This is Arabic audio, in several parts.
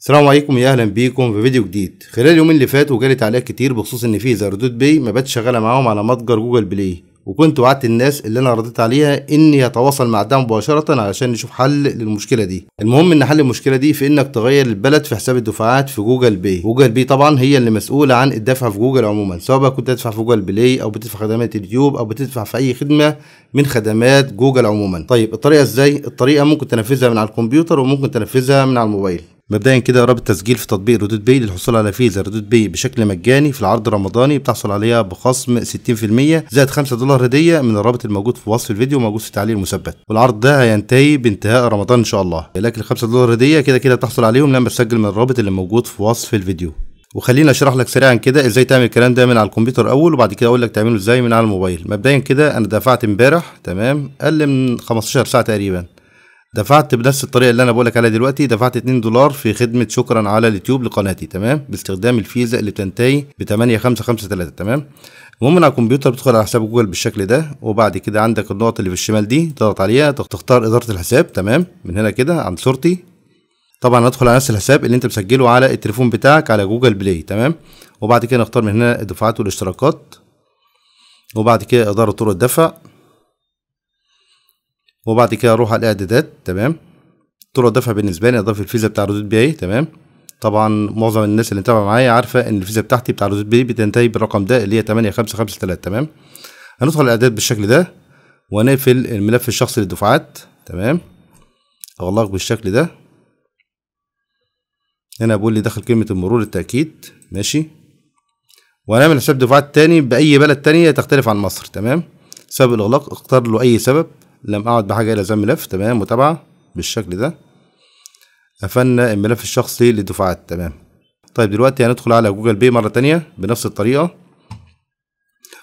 السلام عليكم يا اهلا بيكم في فيديو جديد خلال اليومين اللي فاتوا جالي تعليقات كتير بخصوص ان في زردود باي ما بقتش شغاله معاهم على متجر جوجل بلاي وكنت وعدت الناس اللي انا رديت عليها اني هتواصل مع ده مباشره علشان نشوف حل للمشكله دي المهم ان حل المشكله دي في انك تغير البلد في حساب الدفعات في جوجل باي جوجل باي طبعا هي اللي مسؤوله عن الدفع في جوجل عموما سواء بقى كنت تدفع في جوجل بلاي او بتدفع خدمات اليوتيوب او بتدفع في اي خدمه من خدمات جوجل عموما طيب الطريقه ازاي الطريقه ممكن تنفذها من على الكمبيوتر وممكن تنفذها من على الموبايل مبدئيا كده رابط تسجيل في تطبيق ردود بي للحصول على فيزا ردود بي بشكل مجاني في العرض الرمضاني بتحصل عليها بخصم 60% زائد 5 دولار هديه من الرابط الموجود في وصف الفيديو وموجود في التعليق المثبت والعرض ده هينتهي بانتهاء رمضان ان شاء الله لكن ال 5 دولار هديه كده كده بتحصل عليهم لما تسجل من الرابط اللي موجود في وصف الفيديو وخليني اشرح لك سريعا كده ازاي تعمل الكلام ده من على الكمبيوتر اول وبعد كده اقول لك تعمله ازاي من على الموبايل مبدئيا كده انا دفعت امبارح تمام اقل من 15 ساعه تقريبا دفعت بنفس الطريقه اللي انا بقولك عليها دلوقتي دفعت 2 دولار في خدمه شكرا على اليوتيوب لقناتي تمام باستخدام الفيزا اللي بتنتهي ب 8553 تمام المهم على الكمبيوتر بتدخل على حساب جوجل بالشكل ده وبعد كده عندك النقط اللي في الشمال دي تضغط عليها تختار اداره الحساب تمام من هنا كده عند صورتي طبعا هدخل على نفس الحساب اللي انت مسجله على التليفون بتاعك على جوجل بلاي تمام وبعد كده نختار من هنا الدفعات والاشتراكات وبعد كده اداره طرق الدفع وبعد كده اروح على الاعدادات تمام طرق اضافها بالنسبه لي اضاف الفيزا بتاع ردود بي اي تمام طبعا معظم الناس اللي متابعه معايا عارفه ان الفيزا بتاعتي بتاع ردود بي بتنتهي بالرقم ده اللي هي 8553 تمام هندخل الاعداد بالشكل ده وهنقفل الملف الشخصي للدفعات تمام اغلق بالشكل ده هنا بقول لي دخل كلمه المرور التأكيد ماشي وهنعمل حساب دفعات تاني باي بلد تانية تختلف عن مصر تمام سبب الاغلاق اختار له اي سبب لم أعد بحاجة إلى زم الملف تمام متابعة بالشكل ده قفلنا الملف الشخصي للدفعات تمام طيب دلوقتي هندخل على جوجل بي مرة تانية بنفس الطريقة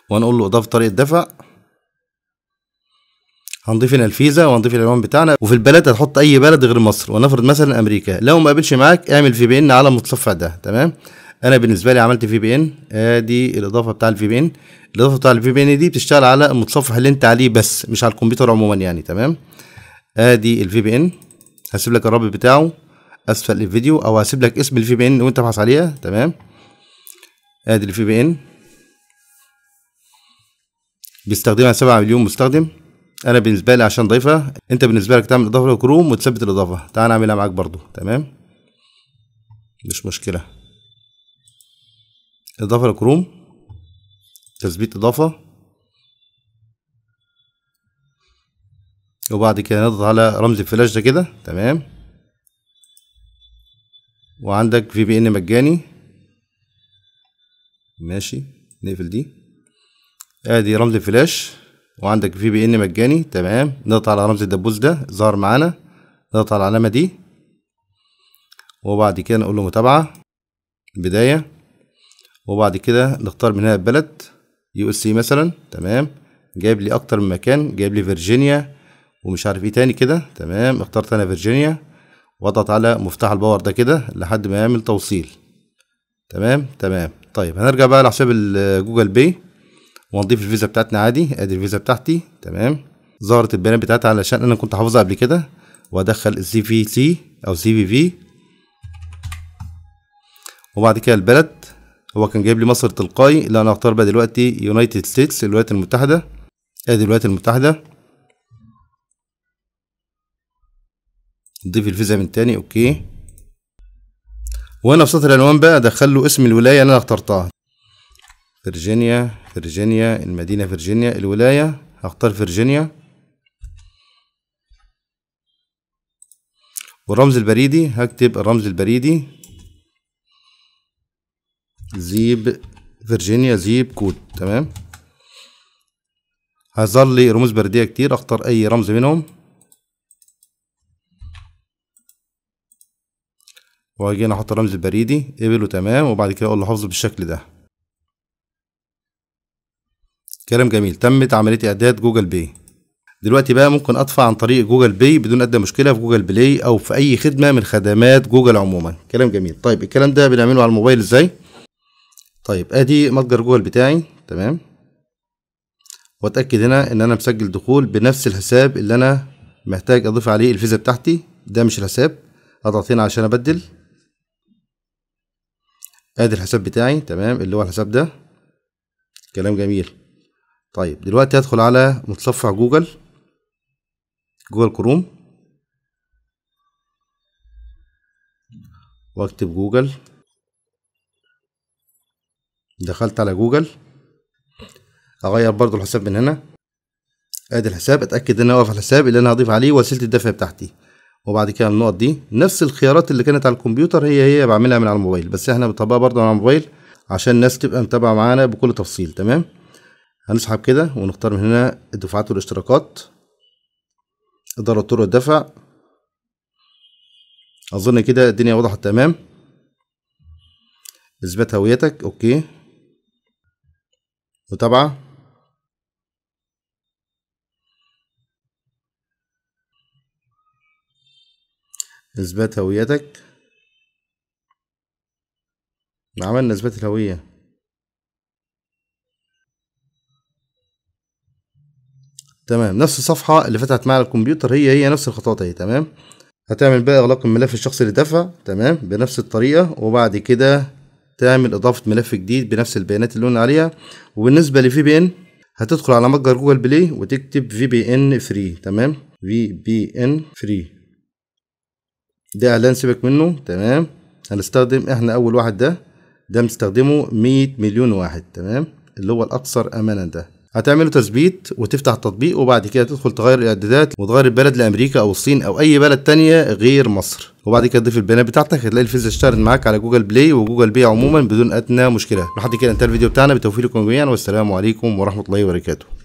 وهنقول له إضافة طريقة دفع هنضيف هنا الفيزا وهنضيف العنوان بتاعنا وفي البلد هتحط اي بلد غير مصر ونفرض مثلا امريكا لو ما قابلش معاك اعمل في بي ان على المتصفح ده تمام انا بالنسبه لي عملت في بي ان ادي الاضافه بتاع الفي بي ان الاضافه بتاع الفي بي ان دي بتشتغل على المتصفح اللي انت عليه بس مش على الكمبيوتر عموما يعني تمام ادي الفي بي ان هسيب لك الرابط بتاعه اسفل الفيديو او هسيب لك اسم الفي بي ان وانت ابحث عليها تمام ادي الفي بي ان بيستخدمها 7 مليون مستخدم انا بالنسبه لي عشان ضيفها انت بالنسبه لك تعمل اضافه لكروم وتثبت الاضافه تعال نعملها معاك برضو تمام مش مشكله اضافه لكروم تثبيت اضافه وبعد كده نضغط على رمز الفلاش ده كده تمام وعندك في بي ان مجاني ماشي نقفل دي ادي رمز الفلاش وعندك في بي ان مجاني تمام نضغط على رمز الدبوس ده ظهر معانا نضغط على العلامه دي وبعد كده نقول له متابعه بدايه وبعد كده نختار من هنا البلد يو اس سي مثلا تمام جايب لي اكتر من مكان جايب لي فيرجينيا ومش عارف ايه تاني كده تمام اخترت انا فيرجينيا واضغط على مفتاح الباور ده كده لحد ما يعمل توصيل تمام تمام طيب هنرجع بقى لحساب جوجل باي ونضيف الفيزا بتاعتنا عادي ادي الفيزا بتاعتي تمام ظهرت البيانات بتاعتي علشان انا كنت حافظها قبل كده وادخل السي في سي او سي في في وبعد كده البلد هو كان جايب لي مصر تلقائي لا انا هختار بقى دلوقتي يونايتد ستيتس الولايات المتحده ادي الولايات المتحده نضيف الفيزا من تاني اوكي وهنا في سطر العنوان بقى ادخل له اسم الولايه اللي انا اخترتها فيرجينيا فيرجينيا المدينه فيرجينيا الولايه هختار فيرجينيا والرمز البريدي هكتب الرمز البريدي زيب فيرجينيا زيب كود تمام هظل لي رموز برديه كتير اختار اي رمز منهم واجي هنا احط الرمز البريدي اقبله تمام وبعد كده اقول له حفظ بالشكل ده كلام جميل تمت عمليه اعداد جوجل باي دلوقتي بقى ممكن ادفع عن طريق جوجل باي بدون ادنى مشكله في جوجل بلاي او في اي خدمه من خدمات جوجل عموما كلام جميل طيب الكلام ده بنعمله على الموبايل ازاي طيب ادي متجر جوجل بتاعي تمام واتاكد هنا ان انا مسجل دخول بنفس الحساب اللي انا محتاج اضيف عليه الفيزا بتاعتي ده مش الحساب اضغط هنا عشان ابدل ادي الحساب بتاعي تمام اللي هو الحساب ده كلام جميل طيب دلوقتي هدخل على متصفح جوجل جوجل كروم واكتب جوجل دخلت على جوجل اغير برضو الحساب من هنا ادي الحساب اتاكد ان هو في الحساب اللي انا هضيف عليه وسيله الدفع بتاعتي وبعد كده النقط دي نفس الخيارات اللي كانت على الكمبيوتر هي هي بعملها من على الموبايل بس احنا بنطبقها برضو على الموبايل عشان الناس تبقى متابعه معانا بكل تفصيل تمام هنسحب كده ونختار من هنا الدفعات والاشتراكات إدارة طرق الدفع أظن كده الدنيا وضحت تمام إثبات هويتك أوكي متابعة إثبات هويتك عملنا إثبات الهوية تمام نفس الصفحة اللي فتحت مع الكمبيوتر هي هي نفس الخطوات اهي تمام هتعمل بقى إغلاق الملف الشخصي للدفع تمام بنفس الطريقة وبعد كده تعمل اضافه ملف جديد بنفس البيانات اللي قلنا عليها وبالنسبه لفي بي ان هتدخل على متجر جوجل بلاي وتكتب في بي ان فري تمام في بي ان فري ده اعلان سيبك منه تمام هنستخدم احنا اول واحد ده ده مستخدمه 100 مليون واحد تمام اللي هو الاكثر امانا ده هتعمله تثبيت وتفتح التطبيق وبعد كده تدخل تغير الاعدادات وتغير البلد لامريكا او الصين او اي بلد تانية غير مصر وبعد كده تضيف البيانات بتاعتك هتلاقي الفيزا اشتغلت معاك على جوجل بلاي وجوجل بي عموما بدون ادنى مشكله لحد كده انتهى الفيديو بتاعنا بتوفيقكم جميعا والسلام عليكم ورحمه الله وبركاته